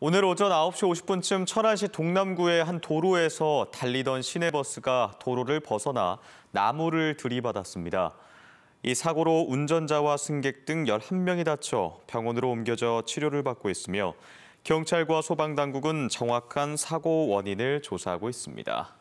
오늘 오전 9시 50분쯤 철안시 동남구의 한 도로에서 달리던 시내버스가 도로를 벗어나 나무를 들이받았습니다. 이 사고로 운전자와 승객 등 11명이 다쳐 병원으로 옮겨져 치료를 받고 있으며 경찰과 소방당국은 정확한 사고 원인을 조사하고 있습니다.